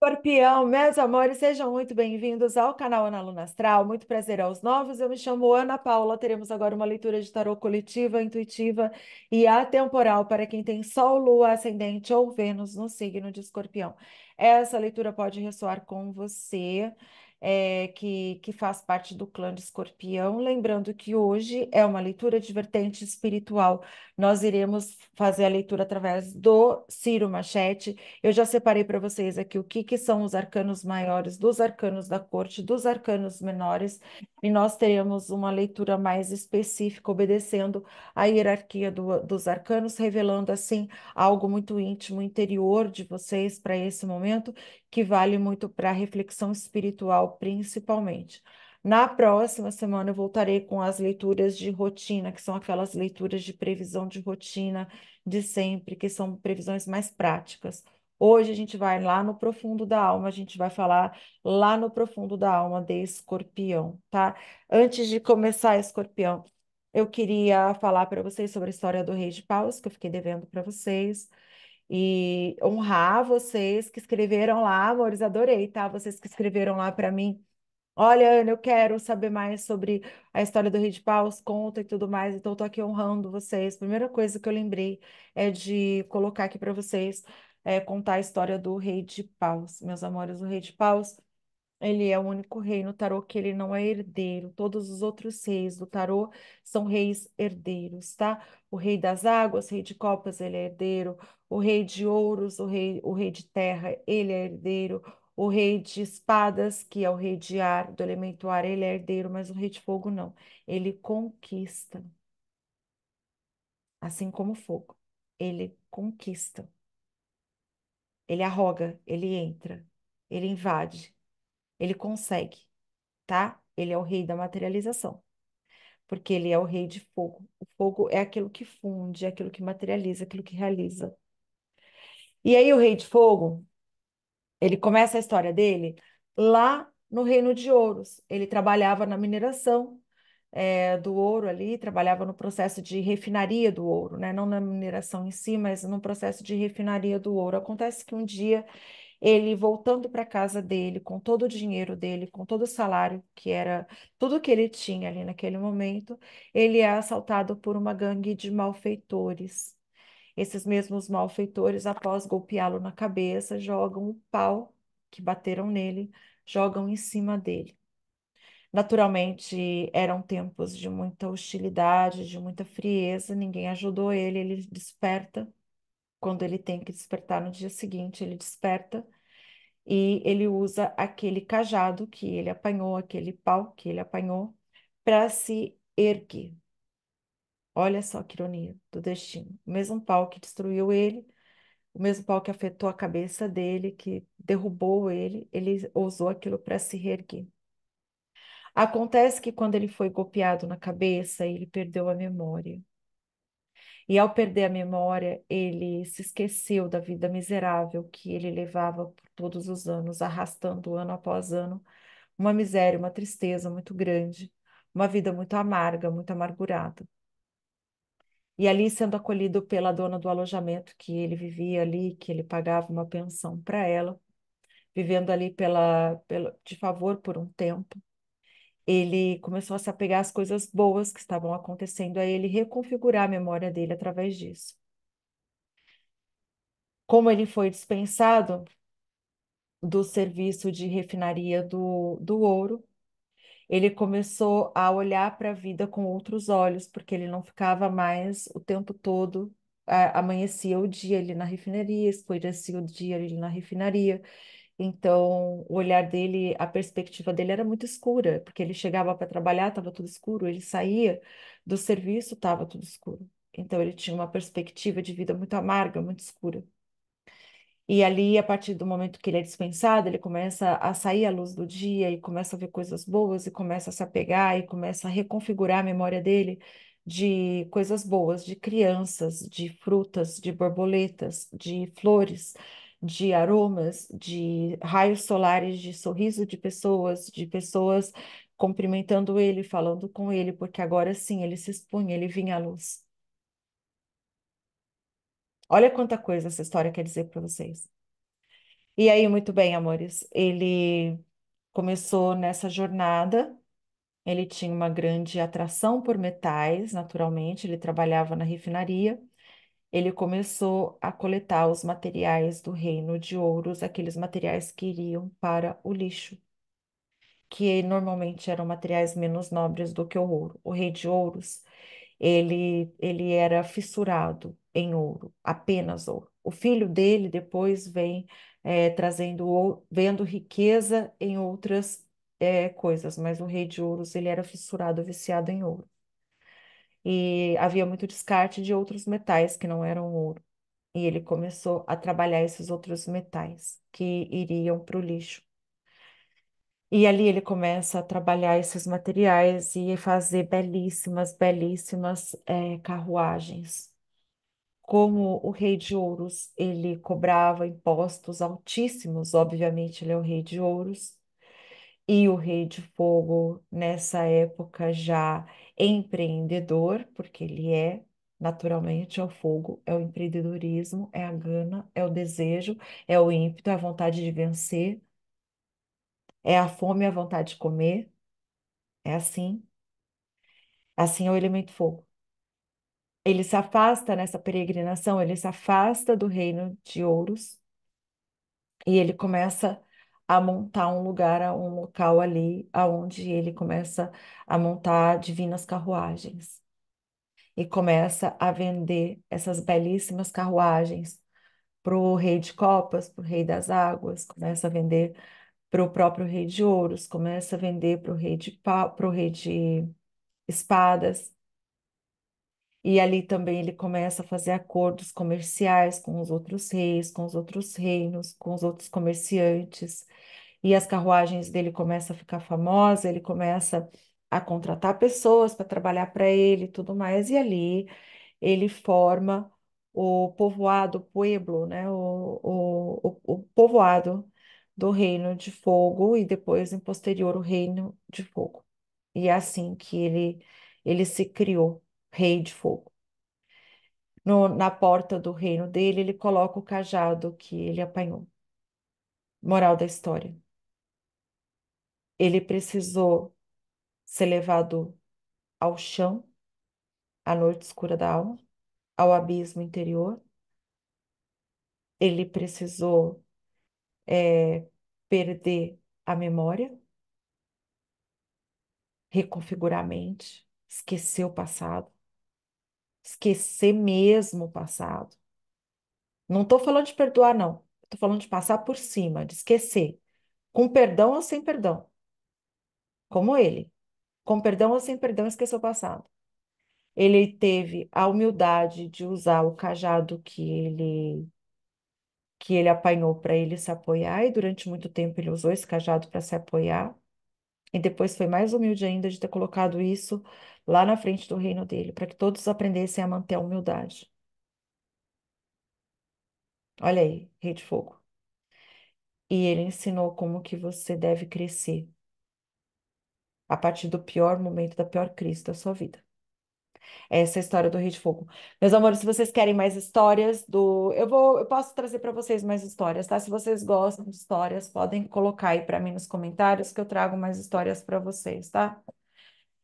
Escorpião, meus amores, sejam muito bem-vindos ao canal Ana Luna Astral. Muito prazer aos novos. Eu me chamo Ana Paula. Teremos agora uma leitura de tarô coletiva, intuitiva e atemporal para quem tem Sol, Lua, Ascendente ou Vênus no signo de Escorpião. Essa leitura pode ressoar com você é, que, que faz parte do clã de Escorpião. Lembrando que hoje é uma leitura de vertente espiritual. Nós iremos fazer a leitura através do Ciro Machete. Eu já separei para vocês aqui o que, que são os arcanos maiores, dos arcanos da corte, dos arcanos menores, e nós teremos uma leitura mais específica, obedecendo à hierarquia do, dos arcanos, revelando assim algo muito íntimo, interior de vocês para esse momento, que vale muito para reflexão espiritual, principalmente. Na próxima semana eu voltarei com as leituras de rotina, que são aquelas leituras de previsão de rotina de sempre, que são previsões mais práticas. Hoje a gente vai lá no profundo da alma, a gente vai falar lá no profundo da alma de escorpião, tá? Antes de começar, escorpião, eu queria falar para vocês sobre a história do Rei de Paus, que eu fiquei devendo para vocês e honrar vocês que escreveram lá, amores, adorei, tá? Vocês que escreveram lá para mim. Olha, Ana, eu quero saber mais sobre a história do Rei de Paus, conta e tudo mais, então eu tô aqui honrando vocês. Primeira coisa que eu lembrei é de colocar aqui para vocês é, contar a história do Rei de Paus. Meus amores, o Rei de Paus ele é o único rei no tarô que ele não é herdeiro. Todos os outros reis do tarô são reis herdeiros, tá? O rei das águas, rei de copas, ele é herdeiro. O rei de ouros, o rei, o rei de terra, ele é herdeiro. O rei de espadas, que é o rei de ar, do elemento ar, ele é herdeiro, mas o rei de fogo não. Ele conquista. Assim como o fogo. Ele conquista. Ele arroga, ele entra, ele invade, ele consegue, tá? Ele é o rei da materialização. Porque ele é o rei de fogo. O fogo é aquilo que funde, é aquilo que materializa, é aquilo que realiza. E aí o rei de fogo, ele começa a história dele lá no Reino de Ouros. Ele trabalhava na mineração, é, do ouro ali, trabalhava no processo de refinaria do ouro, né? não na mineração em si, mas no processo de refinaria do ouro. Acontece que um dia ele voltando para casa dele com todo o dinheiro dele, com todo o salário que era tudo que ele tinha ali naquele momento, ele é assaltado por uma gangue de malfeitores. Esses mesmos malfeitores, após golpeá-lo na cabeça, jogam o pau que bateram nele, jogam em cima dele. Naturalmente, eram tempos de muita hostilidade, de muita frieza, ninguém ajudou ele, ele desperta quando ele tem que despertar no dia seguinte, ele desperta e ele usa aquele cajado que ele apanhou, aquele pau que ele apanhou, para se erguer. Olha só que ironia do destino. O mesmo pau que destruiu ele, o mesmo pau que afetou a cabeça dele, que derrubou ele, ele usou aquilo para se reerguer. Acontece que quando ele foi golpeado na cabeça, ele perdeu a memória. E ao perder a memória, ele se esqueceu da vida miserável que ele levava por todos os anos, arrastando ano após ano uma miséria, uma tristeza muito grande, uma vida muito amarga, muito amargurada. E ali sendo acolhido pela dona do alojamento que ele vivia ali, que ele pagava uma pensão para ela, vivendo ali pela, pela, de favor por um tempo ele começou a se apegar às coisas boas que estavam acontecendo a ele, reconfigurar a memória dele através disso. Como ele foi dispensado do serviço de refinaria do, do ouro, ele começou a olhar para a vida com outros olhos, porque ele não ficava mais o tempo todo, amanhecia o dia ali na refinaria, escurecia o dia ali na refinaria. Então, o olhar dele, a perspectiva dele era muito escura, porque ele chegava para trabalhar, estava tudo escuro, ele saía do serviço, estava tudo escuro. Então, ele tinha uma perspectiva de vida muito amarga, muito escura. E ali, a partir do momento que ele é dispensado, ele começa a sair à luz do dia e começa a ver coisas boas e começa a se apegar e começa a reconfigurar a memória dele de coisas boas, de crianças, de frutas, de borboletas, de flores, de aromas, de raios solares, de sorriso de pessoas, de pessoas cumprimentando ele, falando com ele, porque agora sim ele se expunha, ele vinha à luz. Olha quanta coisa essa história quer dizer para vocês. E aí, muito bem, amores, ele começou nessa jornada. Ele tinha uma grande atração por metais, naturalmente, ele trabalhava na refinaria ele começou a coletar os materiais do reino de ouros, aqueles materiais que iriam para o lixo, que normalmente eram materiais menos nobres do que o ouro. O rei de ouros, ele, ele era fissurado em ouro, apenas ouro. O filho dele depois vem é, trazendo, vendo riqueza em outras é, coisas, mas o rei de ouros, ele era fissurado, viciado em ouro e havia muito descarte de outros metais que não eram ouro. E ele começou a trabalhar esses outros metais que iriam para o lixo. E ali ele começa a trabalhar esses materiais e fazer belíssimas, belíssimas é, carruagens. Como o rei de ouros, ele cobrava impostos altíssimos, obviamente ele é o rei de ouros, e o Rei de Fogo, nessa época já é empreendedor, porque ele é naturalmente é o fogo, é o empreendedorismo, é a gana, é o desejo, é o ímpeto, é a vontade de vencer, é a fome, é a vontade de comer. É assim. Assim é o elemento fogo. Ele se afasta nessa peregrinação, ele se afasta do reino de ouros e ele começa a montar um lugar, um local ali, aonde ele começa a montar divinas carruagens e começa a vender essas belíssimas carruagens para o rei de copas, para o rei das águas, começa a vender para o próprio rei de ouros, começa a vender para o rei de, pa... rei de espadas. E ali também ele começa a fazer acordos comerciais com os outros reis, com os outros reinos, com os outros comerciantes. E as carruagens dele começam a ficar famosas, ele começa a contratar pessoas para trabalhar para ele e tudo mais. E ali ele forma o povoado, o pueblo, né? o, o, o povoado do Reino de Fogo e depois, em posterior, o Reino de Fogo. E é assim que ele, ele se criou rei de fogo. No, na porta do reino dele, ele coloca o cajado que ele apanhou. Moral da história. Ele precisou ser levado ao chão, à noite escura da alma, ao abismo interior. Ele precisou é, perder a memória, reconfigurar a mente, esquecer o passado, esquecer mesmo o passado. Não estou falando de perdoar, não. Estou falando de passar por cima, de esquecer. Com perdão ou sem perdão. Como ele. Com perdão ou sem perdão, esqueceu o passado. Ele teve a humildade de usar o cajado que ele que ele apanhou para ele se apoiar e durante muito tempo ele usou esse cajado para se apoiar. E depois foi mais humilde ainda de ter colocado isso lá na frente do reino dele, para que todos aprendessem a manter a humildade. Olha aí, rei de fogo. E ele ensinou como que você deve crescer a partir do pior momento, da pior crise da sua vida essa história do Rei de Fogo. Meus amores, se vocês querem mais histórias do, eu vou, eu posso trazer para vocês mais histórias, tá? Se vocês gostam de histórias, podem colocar aí para mim nos comentários que eu trago mais histórias para vocês, tá?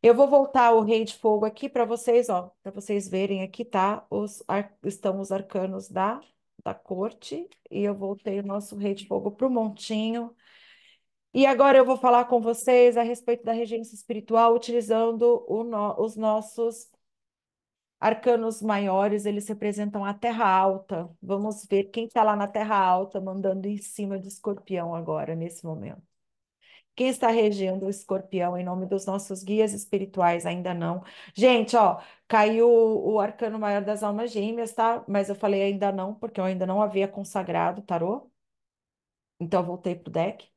Eu vou voltar o Rei de Fogo aqui para vocês, ó, para vocês verem aqui, tá? Os ar... estão os arcanos da da corte e eu voltei o nosso Rei de Fogo para o montinho. E agora eu vou falar com vocês a respeito da regência espiritual utilizando no... os nossos Arcanos maiores, eles representam a Terra Alta. Vamos ver quem está lá na Terra Alta, mandando em cima do escorpião agora, nesse momento. Quem está regendo o escorpião em nome dos nossos guias espirituais ainda não? Gente, ó, caiu o arcano maior das almas gêmeas, tá? Mas eu falei ainda não, porque eu ainda não havia consagrado tarô. Então eu voltei pro deck.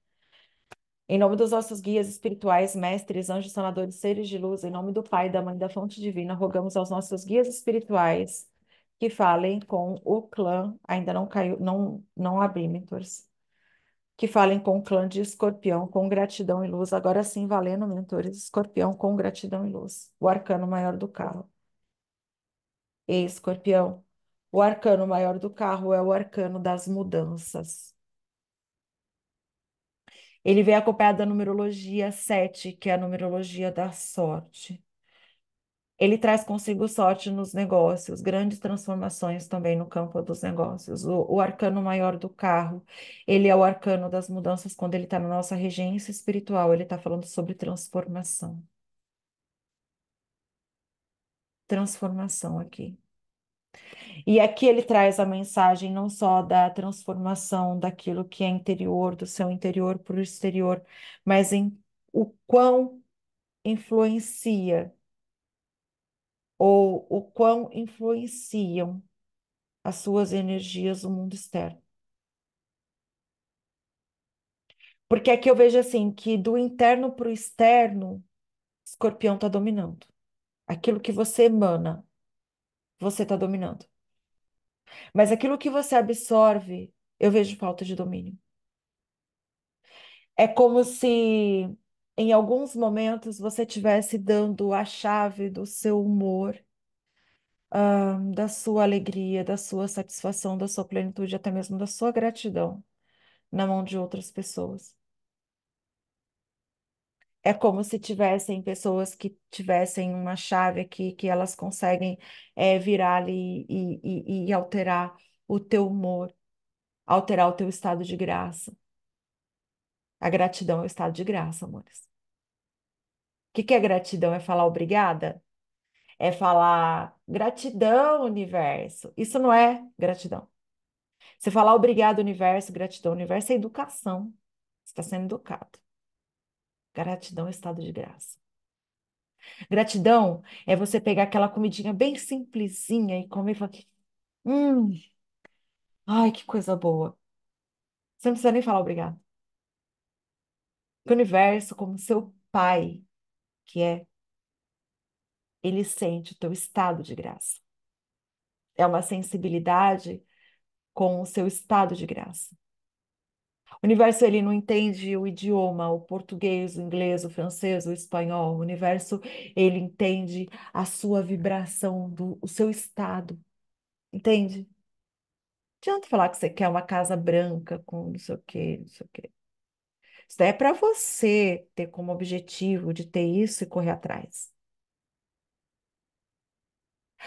Em nome dos nossos guias espirituais, mestres, anjos sanadores, seres de luz, em nome do Pai, da Mãe, da Fonte Divina, rogamos aos nossos guias espirituais que falem com o clã, ainda não caiu, não, não abri, mentores, que falem com o clã de escorpião, com gratidão e luz, agora sim, valendo, mentores, escorpião com gratidão e luz, o arcano maior do carro. e escorpião, o arcano maior do carro é o arcano das mudanças ele vem acompanhado da numerologia 7, que é a numerologia da sorte. Ele traz consigo sorte nos negócios, grandes transformações também no campo dos negócios. O, o arcano maior do carro, ele é o arcano das mudanças quando ele está na nossa regência espiritual, ele está falando sobre transformação. Transformação aqui. E aqui ele traz a mensagem não só da transformação daquilo que é interior, do seu interior para o exterior, mas em o quão influencia ou o quão influenciam as suas energias o mundo externo. Porque aqui eu vejo assim que do interno para o externo, escorpião está dominando. Aquilo que você emana, você está dominando. Mas aquilo que você absorve, eu vejo falta de domínio. É como se em alguns momentos você estivesse dando a chave do seu humor, uh, da sua alegria, da sua satisfação, da sua plenitude, até mesmo da sua gratidão na mão de outras pessoas é como se tivessem pessoas que tivessem uma chave aqui que elas conseguem é, virar ali e, e, e alterar o teu humor, alterar o teu estado de graça. A gratidão é o estado de graça, amores. O que, que é gratidão? É falar obrigada? É falar gratidão, universo. Isso não é gratidão. Você falar obrigado, universo, gratidão, universo é educação. Você está sendo educado. Gratidão é estado de graça. Gratidão é você pegar aquela comidinha bem simplesinha e comer e falar: hum, ai, que coisa boa. Você não precisa nem falar obrigado. O universo, como seu pai, que é, ele sente o teu estado de graça. É uma sensibilidade com o seu estado de graça. O universo ele não entende o idioma, o português, o inglês, o francês, o espanhol. O universo ele entende a sua vibração, do, o seu estado. Entende? Não adianta falar que você quer uma casa branca com não sei o quê, não sei o quê. Isso daí é para você ter como objetivo de ter isso e correr atrás.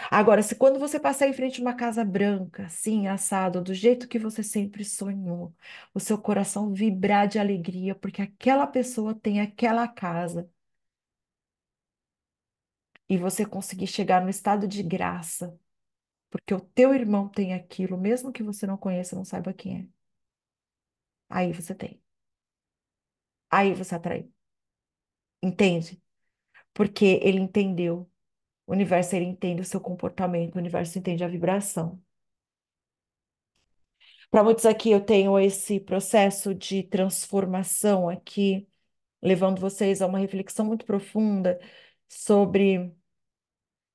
Agora, se quando você passar em frente a uma casa branca, assim, assado, do jeito que você sempre sonhou, o seu coração vibrar de alegria, porque aquela pessoa tem aquela casa, e você conseguir chegar no estado de graça, porque o teu irmão tem aquilo, mesmo que você não conheça, não saiba quem é. Aí você tem. Aí você atraiu. Entende? Porque ele entendeu o universo ele entende o seu comportamento, o universo entende a vibração. Para muitos aqui, eu tenho esse processo de transformação aqui, levando vocês a uma reflexão muito profunda sobre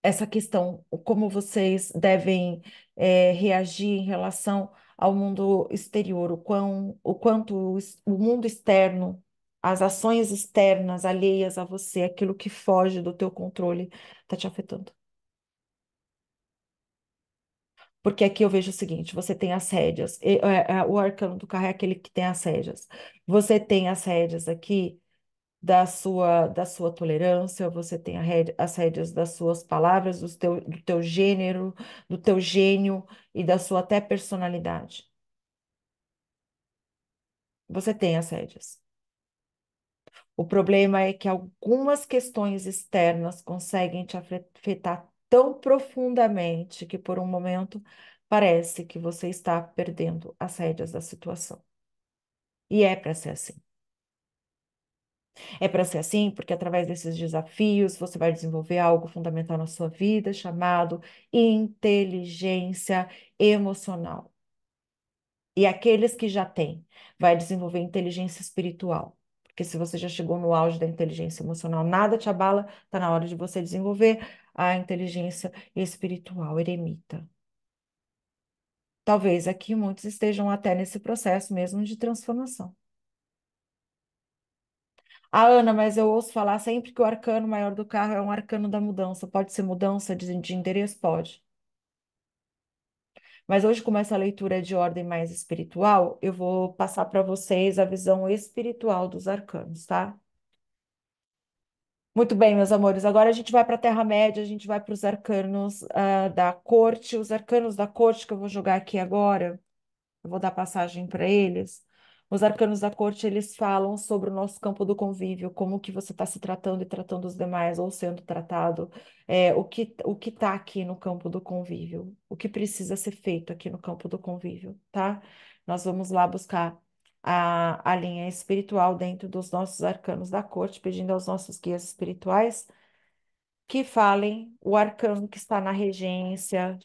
essa questão, como vocês devem é, reagir em relação ao mundo exterior, o, quão, o quanto o mundo externo as ações externas alheias a você, aquilo que foge do teu controle, está te afetando. Porque aqui eu vejo o seguinte: você tem as rédeas, é, é, o arcano do carro é aquele que tem as rédeas. Você tem as rédeas aqui da sua, da sua tolerância, você tem rédea, as rédeas das suas palavras, do teu, do teu gênero, do teu gênio e da sua até personalidade. Você tem as rédeas. O problema é que algumas questões externas conseguem te afetar tão profundamente que, por um momento, parece que você está perdendo as rédeas da situação. E é para ser assim. É para ser assim porque, através desses desafios, você vai desenvolver algo fundamental na sua vida chamado inteligência emocional. E aqueles que já têm, vai desenvolver inteligência espiritual porque se você já chegou no auge da inteligência emocional, nada te abala, está na hora de você desenvolver a inteligência espiritual, eremita. Talvez aqui muitos estejam até nesse processo mesmo de transformação. Ah, Ana, mas eu ouço falar sempre que o arcano maior do carro é um arcano da mudança. Pode ser mudança de, de endereço? Pode. Mas hoje, como essa leitura é de ordem mais espiritual, eu vou passar para vocês a visão espiritual dos arcanos, tá? Muito bem, meus amores. Agora a gente vai para a Terra-média, a gente vai para os arcanos uh, da corte. Os arcanos da corte que eu vou jogar aqui agora, eu vou dar passagem para eles. Os arcanos da corte, eles falam sobre o nosso campo do convívio, como que você está se tratando e tratando os demais, ou sendo tratado, é, o que o que está aqui no campo do convívio, o que precisa ser feito aqui no campo do convívio, tá? Nós vamos lá buscar a, a linha espiritual dentro dos nossos arcanos da corte, pedindo aos nossos guias espirituais que falem o arcano que está na regência,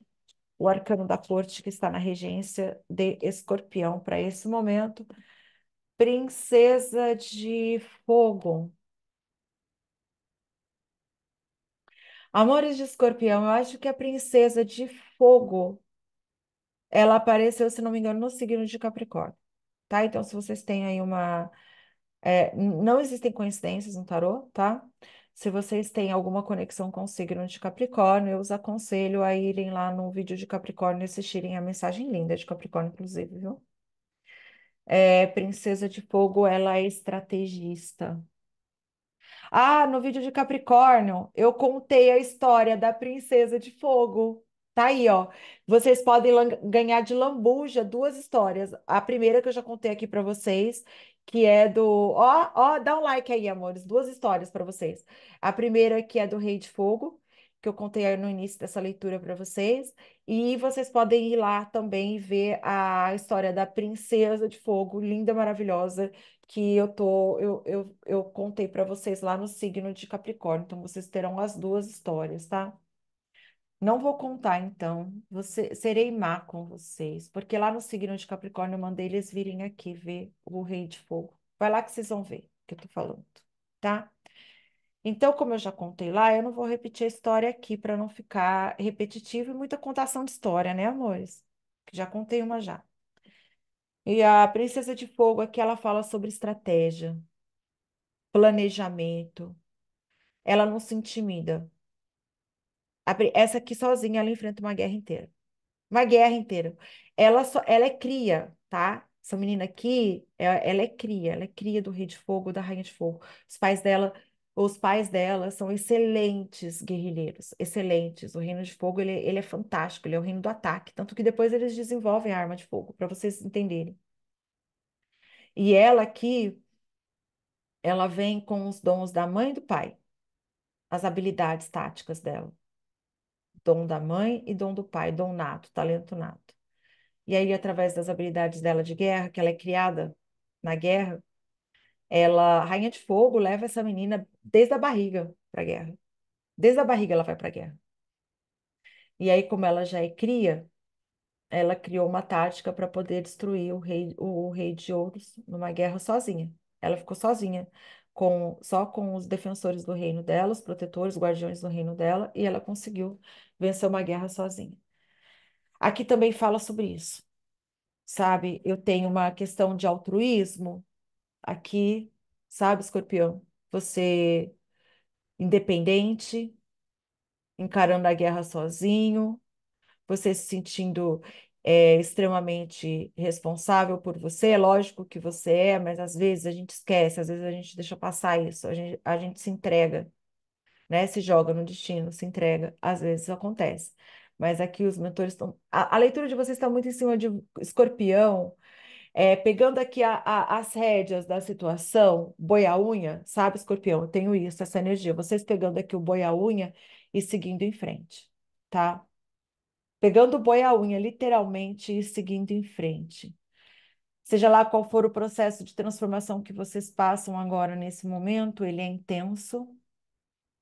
o arcano da corte que está na regência de escorpião para esse momento Princesa de Fogo. Amores de Escorpião, eu acho que a Princesa de Fogo, ela apareceu, se não me engano, no signo de Capricórnio, tá? Então, se vocês têm aí uma. É, não existem coincidências no tarô, tá? Se vocês têm alguma conexão com o signo de Capricórnio, eu os aconselho a irem lá no vídeo de Capricórnio e assistirem a mensagem linda de Capricórnio, inclusive, viu? é, Princesa de Fogo, ela é estrategista. Ah, no vídeo de Capricórnio, eu contei a história da Princesa de Fogo. Tá aí, ó. Vocês podem ganhar de lambuja duas histórias. A primeira que eu já contei aqui para vocês, que é do. Ó, ó, dá um like aí, amores. Duas histórias para vocês. A primeira que é do Rei de Fogo, que eu contei aí no início dessa leitura para vocês. E vocês podem ir lá também ver a história da Princesa de Fogo, linda, maravilhosa, que eu tô, eu, eu, eu contei para vocês lá no signo de Capricórnio. Então vocês terão as duas histórias, tá? Não vou contar, então. Você, serei má com vocês, porque lá no signo de Capricórnio eu mandei eles virem aqui ver o Rei de Fogo. Vai lá que vocês vão ver o que eu tô falando, tá? Então, como eu já contei lá, eu não vou repetir a história aqui para não ficar repetitivo e muita contação de história, né, amores? Que já contei uma já. E a Princesa de Fogo aqui ela fala sobre estratégia, planejamento. Ela não se intimida. Essa aqui sozinha ela enfrenta uma guerra inteira. Uma guerra inteira. Ela só, ela é cria, tá? Essa menina aqui, é, ela é cria, ela é cria do Rei de Fogo, da Rainha de Fogo. Os pais dela os pais dela são excelentes guerrilheiros, excelentes. O Reino de Fogo ele, é, ele é fantástico, ele é o reino do ataque, tanto que depois eles desenvolvem a arma de fogo, para vocês entenderem. E ela aqui, ela vem com os dons da mãe e do pai, as habilidades táticas dela. Dom da mãe e dom do pai, dom nato, talento nato. E aí, através das habilidades dela de guerra, que ela é criada na guerra, ela, Rainha de Fogo, leva essa menina desde a barriga para a guerra. Desde a barriga ela vai para a guerra. E aí, como ela já é cria, ela criou uma tática para poder destruir o rei, o, o rei de Ouros numa guerra sozinha. Ela ficou sozinha, com só com os defensores do reino dela, os protetores, os guardiões do reino dela, e ela conseguiu vencer uma guerra sozinha. Aqui também fala sobre isso. Sabe, eu tenho uma questão de altruísmo, aqui, sabe, Escorpião? Você independente, encarando a guerra sozinho, você se sentindo é, extremamente responsável por você. É lógico que você é, mas às vezes a gente esquece, às vezes a gente deixa passar isso, a gente, a gente se entrega, né? Se joga no destino, se entrega. Às vezes acontece. Mas aqui os mentores estão. A, a leitura de vocês está muito em cima de escorpião é, pegando aqui a, a, as rédeas da situação, boi unha, sabe, escorpião? Eu tenho isso, essa energia. Vocês pegando aqui o boi unha e seguindo em frente, tá? Pegando o boi unha, literalmente, e seguindo em frente. Seja lá qual for o processo de transformação que vocês passam agora nesse momento, ele é intenso,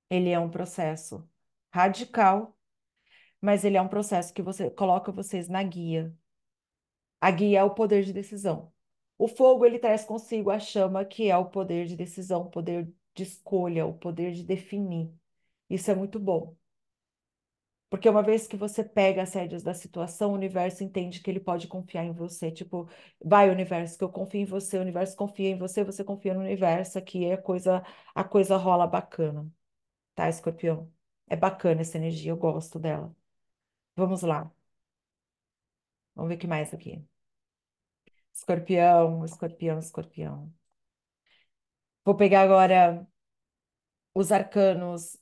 ele é um processo radical, mas ele é um processo que você coloca vocês na guia, a guia é o poder de decisão. O fogo ele traz consigo a chama, que é o poder de decisão, o poder de escolha, o poder de definir. Isso é muito bom. Porque uma vez que você pega as rédeas da situação, o universo entende que ele pode confiar em você. Tipo, vai, universo, que eu confio em você, o universo confia em você, você confia no universo, aqui é coisa, a coisa rola bacana. Tá, escorpião? É bacana essa energia, eu gosto dela. Vamos lá. Vamos ver o que mais aqui. Escorpião, escorpião, escorpião. Vou pegar agora os arcanos,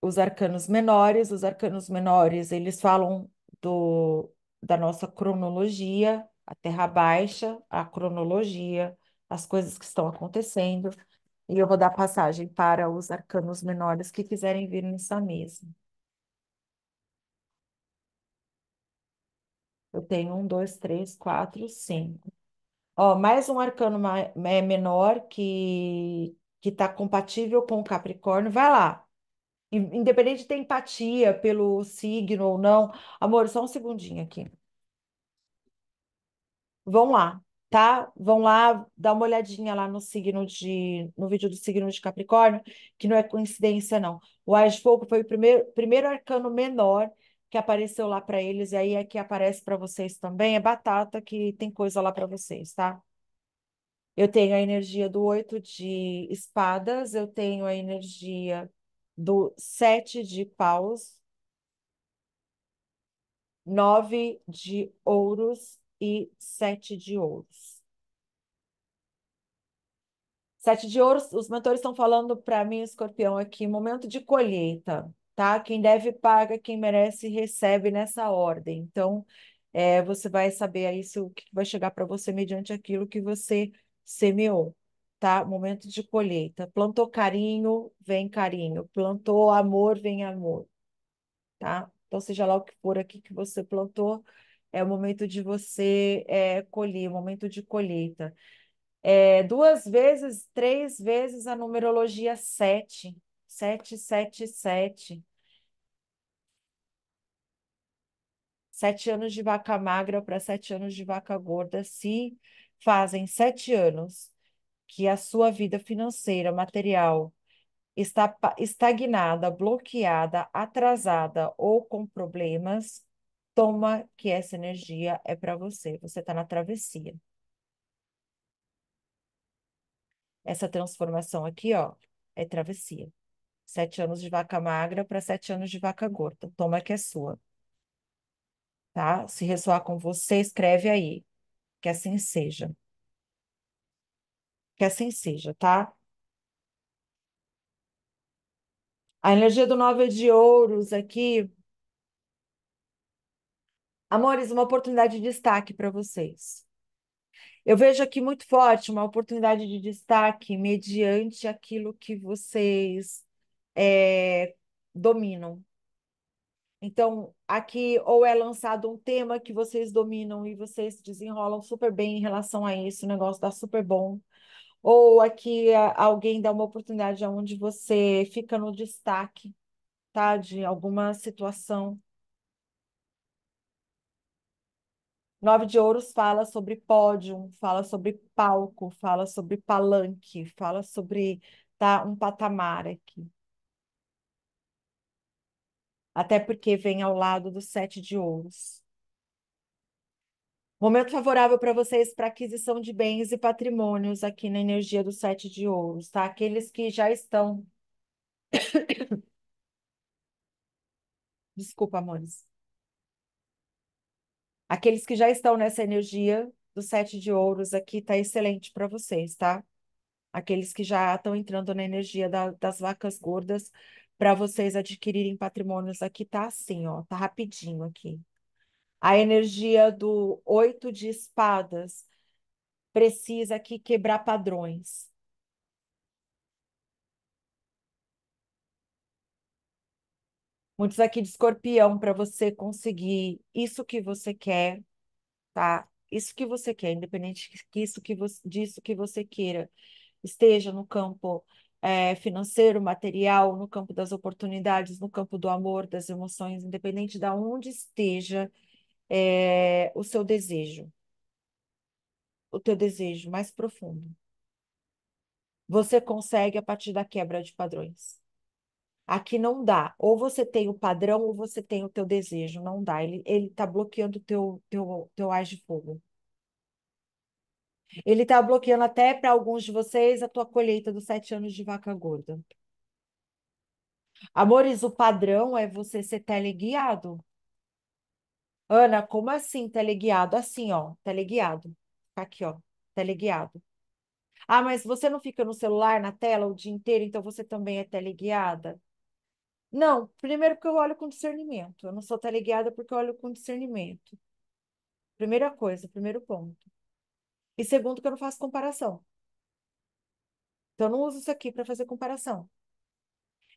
os arcanos menores. Os arcanos menores, eles falam do, da nossa cronologia, a terra baixa, a cronologia, as coisas que estão acontecendo. E eu vou dar passagem para os arcanos menores que quiserem vir nessa mesa. Eu tenho um, dois, três, quatro, cinco. Ó, mais um arcano é menor que que está compatível com o Capricórnio. Vai lá. Independente de ter empatia pelo signo ou não. Amor, só um segundinho aqui. Vão lá, tá? Vão lá, dá uma olhadinha lá no signo de, no vídeo do signo de Capricórnio, que não é coincidência, não. O Ás de Fogo foi o primeiro, primeiro arcano menor que apareceu lá para eles e aí é que aparece para vocês também, é batata que tem coisa lá para vocês, tá? Eu tenho a energia do oito de espadas, eu tenho a energia do sete de paus, nove de ouros e sete de ouros. Sete de ouros, os mentores estão falando para mim, escorpião, aqui, momento de colheita tá? Quem deve paga, quem merece recebe nessa ordem. Então, é, você vai saber aí se o que vai chegar para você mediante aquilo que você semeou, tá? Momento de colheita. Plantou carinho, vem carinho. Plantou amor, vem amor, tá? Então, seja lá o que for aqui que você plantou, é o momento de você é, colher, é momento de colheita. É, duas vezes, três vezes a numerologia sete 777. Sete anos de vaca magra para sete anos de vaca gorda, se fazem sete anos que a sua vida financeira, material, está estagnada, bloqueada, atrasada ou com problemas, toma que essa energia é para você. Você está na travessia. Essa transformação aqui, ó, é travessia sete anos de vaca magra para sete anos de vaca gorda. Toma que é sua. Tá? Se ressoar com você, escreve aí. Que assim seja. Que assim seja, tá? A energia do nove é de ouros aqui. Amores, uma oportunidade de destaque para vocês. Eu vejo aqui muito forte uma oportunidade de destaque mediante aquilo que vocês é, dominam. Então, aqui ou é lançado um tema que vocês dominam e vocês desenrolam super bem em relação a isso, o negócio dá super bom. Ou aqui alguém dá uma oportunidade onde você fica no destaque, tá? De alguma situação. Nove de Ouros fala sobre pódio, fala sobre palco, fala sobre palanque, fala sobre tá, um patamar aqui até porque vem ao lado do sete de ouros. Momento favorável para vocês para aquisição de bens e patrimônios aqui na energia do sete de ouros, tá? Aqueles que já estão. Desculpa, amores. Aqueles que já estão nessa energia do sete de ouros aqui tá excelente para vocês, tá? Aqueles que já estão entrando na energia da, das vacas gordas para vocês adquirirem patrimônios aqui tá assim, ó, tá rapidinho aqui. A energia do oito de espadas precisa aqui quebrar padrões. Muitos aqui de escorpião para você conseguir isso que você quer, tá? Isso que você quer, independente que isso que você, disso que você queira, esteja no campo é, financeiro, material, no campo das oportunidades, no campo do amor, das emoções, independente de onde esteja é, o seu desejo, o teu desejo mais profundo. Você consegue a partir da quebra de padrões. Aqui não dá. Ou você tem o padrão ou você tem o teu desejo. Não dá. Ele ele está bloqueando o teu, teu, teu ar de fogo. Ele está bloqueando até para alguns de vocês a tua colheita dos sete anos de vaca gorda. Amores, o padrão é você ser teleguiado. Ana, como assim teleguiado? Assim, ó, teleguiado. Tá aqui, ó, teleguiado. Ah, mas você não fica no celular, na tela o dia inteiro, então você também é teleguiada? Não, primeiro porque eu olho com discernimento. Eu não sou teleguiada porque eu olho com discernimento. Primeira coisa, primeiro ponto. E segundo, que eu não faço comparação. Então, eu não uso isso aqui para fazer comparação.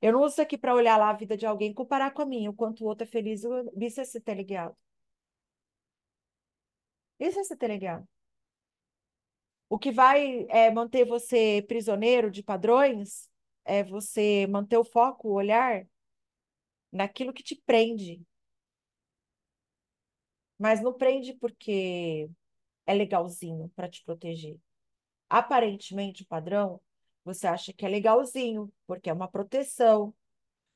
Eu não uso isso aqui para olhar lá a vida de alguém e comparar com a minha, o quanto o outro é feliz, isso é ser teleguiado. Isso é ser teleguiado. O que vai é, manter você prisioneiro de padrões é você manter o foco, o olhar naquilo que te prende. Mas não prende porque é legalzinho para te proteger. Aparentemente, o padrão, você acha que é legalzinho, porque é uma proteção,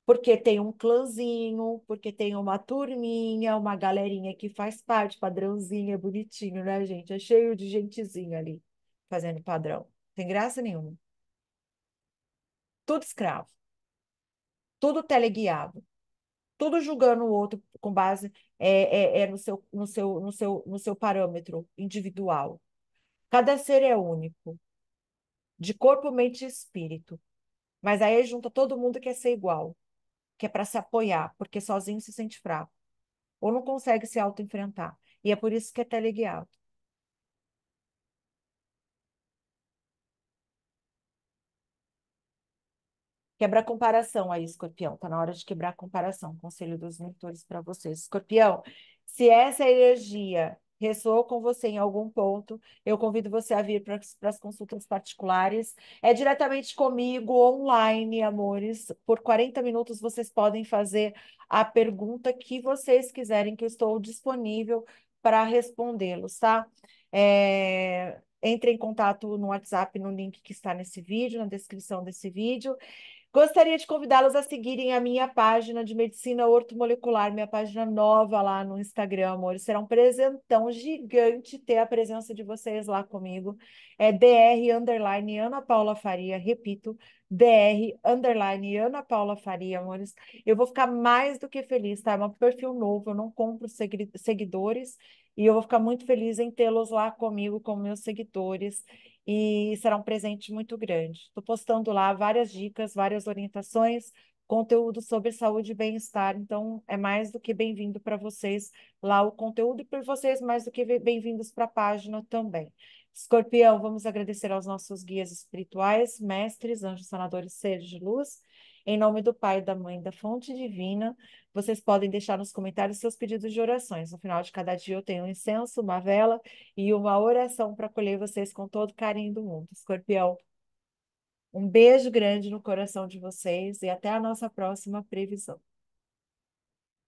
porque tem um clãzinho, porque tem uma turminha, uma galerinha que faz parte, padrãozinho, é bonitinho, né, gente? É cheio de gentezinha ali fazendo padrão. Tem graça nenhuma. Tudo escravo. Tudo teleguiado tudo julgando o outro com base é, é, é no, seu, no, seu, no, seu, no seu parâmetro individual. Cada ser é único, de corpo, mente e espírito. Mas aí junta todo mundo que quer ser igual, que é para se apoiar, porque sozinho se sente fraco, ou não consegue se autoenfrentar. E é por isso que é teleguiado. Quebra a comparação aí, escorpião. Tá na hora de quebrar a comparação. Conselho dos mentores para vocês. Escorpião, se essa energia ressoou com você em algum ponto, eu convido você a vir para as consultas particulares. É diretamente comigo, online, amores. Por 40 minutos vocês podem fazer a pergunta que vocês quiserem, que eu estou disponível para respondê-los, tá? É... Entre em contato no WhatsApp, no link que está nesse vídeo, na descrição desse vídeo. Gostaria de convidá-los a seguirem a minha página de medicina ortomolecular, minha página nova lá no Instagram, amor. Será um presentão gigante ter a presença de vocês lá comigo. É dr underline Ana Paula Faria, repito, br, underline, Ana Paula Faria, amores. Eu vou ficar mais do que feliz, tá? É um perfil novo, eu não compro seguidores e eu vou ficar muito feliz em tê-los lá comigo, com meus seguidores. E será um presente muito grande. Estou postando lá várias dicas, várias orientações, conteúdo sobre saúde e bem-estar. Então, é mais do que bem-vindo para vocês lá o conteúdo e por vocês mais do que bem-vindos para a página também. Escorpião, vamos agradecer aos nossos guias espirituais, mestres, anjos sanadores, seres de luz. Em nome do Pai, da Mãe, da Fonte Divina, vocês podem deixar nos comentários seus pedidos de orações. No final de cada dia eu tenho um incenso, uma vela e uma oração para acolher vocês com todo carinho do mundo. Escorpião, um beijo grande no coração de vocês e até a nossa próxima previsão.